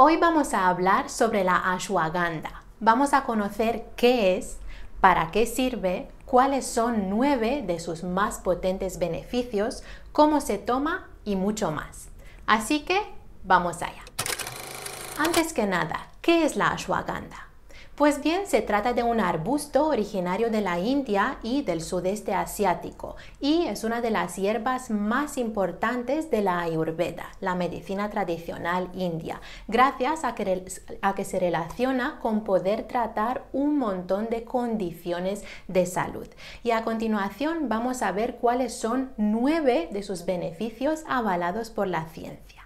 Hoy vamos a hablar sobre la ashwagandha. Vamos a conocer qué es, para qué sirve, cuáles son nueve de sus más potentes beneficios, cómo se toma y mucho más. Así que vamos allá. Antes que nada, ¿qué es la ashwagandha? Pues bien, se trata de un arbusto originario de la India y del sudeste asiático y es una de las hierbas más importantes de la Ayurveda, la medicina tradicional india, gracias a que, se relaciona con poder tratar un montón de condiciones de salud. Y a continuación vamos a ver cuáles son nueve de sus beneficios avalados por la ciencia.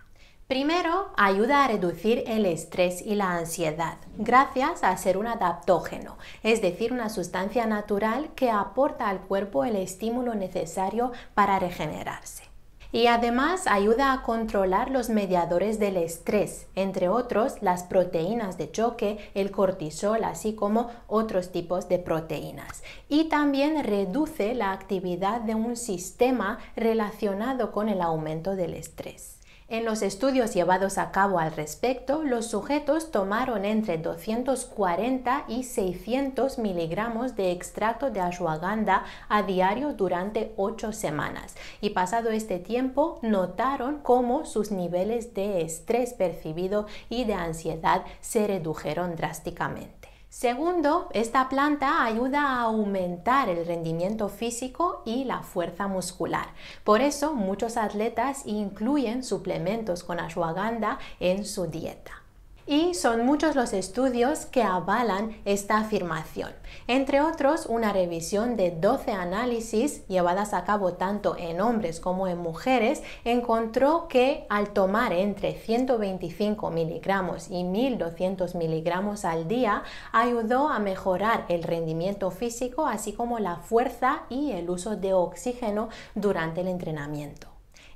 Primero, ayuda a reducir el estrés y la ansiedad gracias a ser un adaptógeno, es decir, una sustancia natural que aporta al cuerpo el estímulo necesario para regenerarse. Y además ayuda a controlar los mediadores del estrés, entre otros las proteínas de choque, el cortisol, así como otros tipos de proteínas. Y también reduce la actividad de un sistema relacionado con el aumento del estrés. En los estudios llevados a cabo al respecto, los sujetos tomaron entre 240 y 600 miligramos de extracto de ashwagandha a diario durante 8 semanas y pasado este tiempo notaron cómo sus niveles de estrés percibido y de ansiedad se redujeron drásticamente. Segundo, esta planta ayuda a aumentar el rendimiento físico y la fuerza muscular. Por eso muchos atletas incluyen suplementos con ashwagandha en su dieta. Y son muchos los estudios que avalan esta afirmación, entre otros una revisión de 12 análisis llevadas a cabo tanto en hombres como en mujeres encontró que al tomar entre 125 miligramos y 1200 miligramos al día ayudó a mejorar el rendimiento físico así como la fuerza y el uso de oxígeno durante el entrenamiento.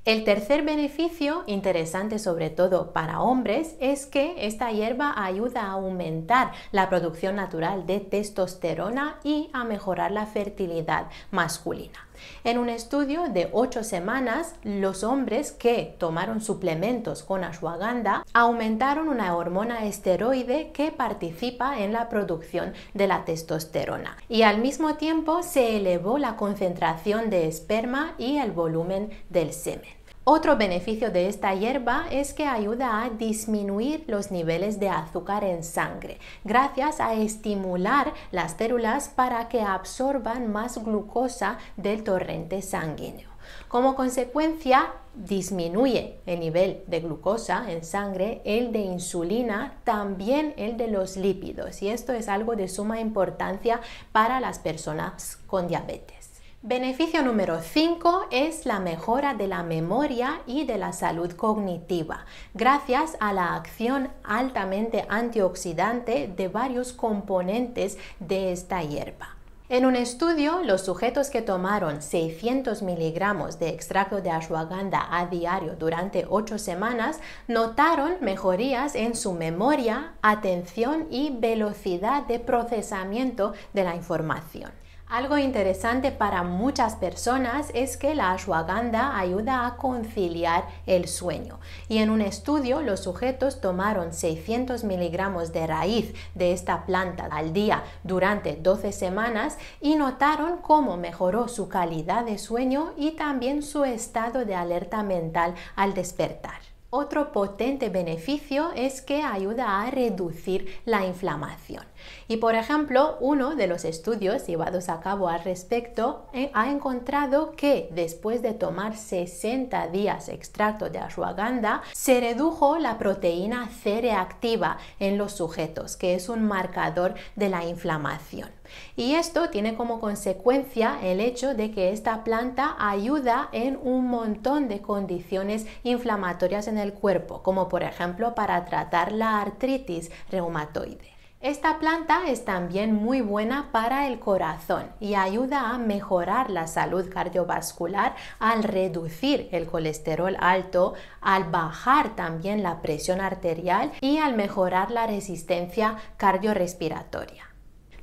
El tercer beneficio, interesante sobre todo para hombres, es que esta hierba ayuda a aumentar la producción natural de testosterona y a mejorar la fertilidad masculina. En un estudio de 8 semanas, los hombres que tomaron suplementos con ashwagandha aumentaron una hormona esteroide que participa en la producción de la testosterona y al mismo tiempo se elevó la concentración de esperma y el volumen del semen. Otro beneficio de esta hierba es que ayuda a disminuir los niveles de azúcar en sangre, gracias a estimular las células para que absorban más glucosa del torrente sanguíneo. Como consecuencia, disminuye el nivel de glucosa en sangre, el de insulina, también el de los lípidos. Y esto es algo de suma importancia para las personas con diabetes. Beneficio número 5 es la mejora de la memoria y de la salud cognitiva, gracias a la acción altamente antioxidante de varios componentes de esta hierba. En un estudio, los sujetos que tomaron 600 miligramos de extracto de ashwagandha a diario durante 8 semanas notaron mejorías en su memoria, atención y velocidad de procesamiento de la información. Algo interesante para muchas personas es que la ashwagandha ayuda a conciliar el sueño. Y en un estudio, los sujetos tomaron 600 miligramos de raíz de esta planta al día durante 12 semanas y notaron cómo mejoró su calidad de sueño y también su estado de alerta mental al despertar. Otro potente beneficio es que ayuda a reducir la inflamación. Y por ejemplo, uno de los estudios llevados a cabo al respecto eh, ha encontrado que después de tomar 60 días extracto de ashwagandha, se redujo la proteína C reactiva en los sujetos, que es un marcador de la inflamación. Y esto tiene como consecuencia el hecho de que esta planta ayuda en un montón de condiciones inflamatorias en el cuerpo, como por ejemplo para tratar la artritis reumatoide. Esta planta es también muy buena para el corazón y ayuda a mejorar la salud cardiovascular al reducir el colesterol alto, al bajar también la presión arterial y al mejorar la resistencia cardiorrespiratoria.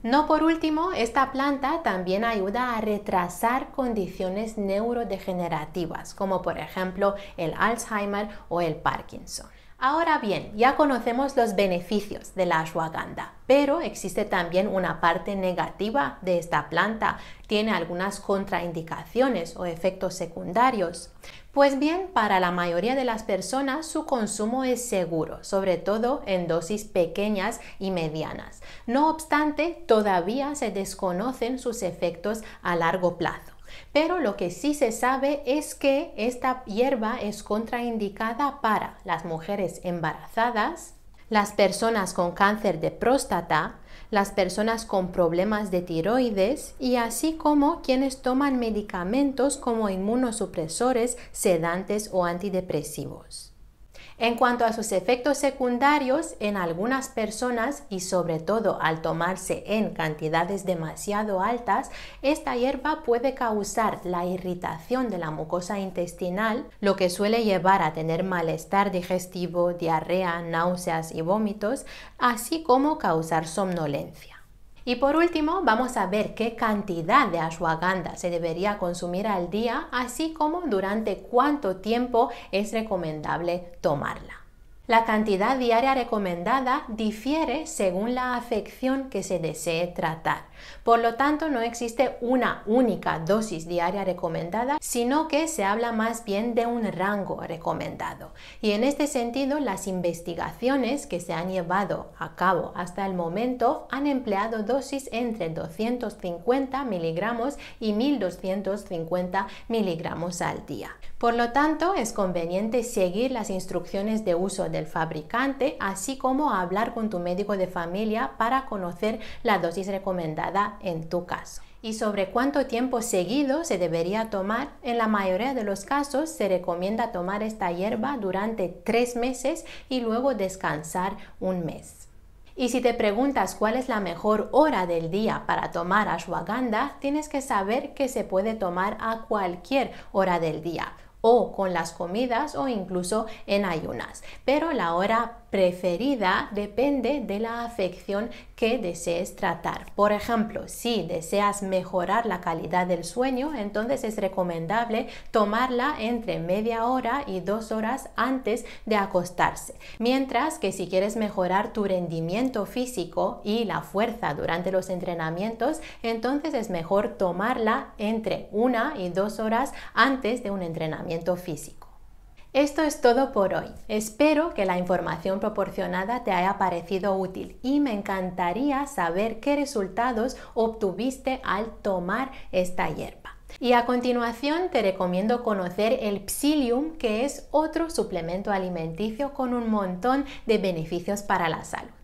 No por último, esta planta también ayuda a retrasar condiciones neurodegenerativas como por ejemplo el Alzheimer o el Parkinson. Ahora bien, ya conocemos los beneficios de la ashwagandha, pero existe también una parte negativa de esta planta. Tiene algunas contraindicaciones o efectos secundarios. Pues bien, para la mayoría de las personas su consumo es seguro, sobre todo en dosis pequeñas y medianas. No obstante, todavía se desconocen sus efectos a largo plazo. Pero lo que sí se sabe es que esta hierba es contraindicada para las mujeres embarazadas, las personas con cáncer de próstata, las personas con problemas de tiroides y así como quienes toman medicamentos como inmunosupresores, sedantes o antidepresivos. En cuanto a sus efectos secundarios, en algunas personas y sobre todo al tomarse en cantidades demasiado altas, esta hierba puede causar la irritación de la mucosa intestinal, lo que suele llevar a tener malestar digestivo, diarrea, náuseas y vómitos, así como causar somnolencia. Y por último, vamos a ver qué cantidad de ashwagandha se debería consumir al día, así como durante cuánto tiempo es recomendable tomarla. La cantidad diaria recomendada difiere según la afección que se desee tratar. Por lo tanto, no existe una única dosis diaria recomendada, sino que se habla más bien de un rango recomendado. Y en este sentido, las investigaciones que se han llevado a cabo hasta el momento han empleado dosis entre 250 miligramos y 1250 miligramos al día. Por lo tanto, es conveniente seguir las instrucciones de uso del fabricante, así como hablar con tu médico de familia para conocer la dosis recomendada en tu caso y sobre cuánto tiempo seguido se debería tomar. En la mayoría de los casos se recomienda tomar esta hierba durante tres meses y luego descansar un mes. Y si te preguntas cuál es la mejor hora del día para tomar ashwagandha, tienes que saber que se puede tomar a cualquier hora del día o con las comidas o incluso en ayunas. Pero la hora preferida depende de la afección que desees tratar. Por ejemplo, si deseas mejorar la calidad del sueño, entonces es recomendable tomarla entre media hora y dos horas antes de acostarse. Mientras que si quieres mejorar tu rendimiento físico y la fuerza durante los entrenamientos, entonces es mejor tomarla entre una y dos horas antes de un entrenamiento físico. Esto es todo por hoy. Espero que la información proporcionada te haya parecido útil y me encantaría saber qué resultados obtuviste al tomar esta hierba. Y a continuación te recomiendo conocer el Psyllium, que es otro suplemento alimenticio con un montón de beneficios para la salud.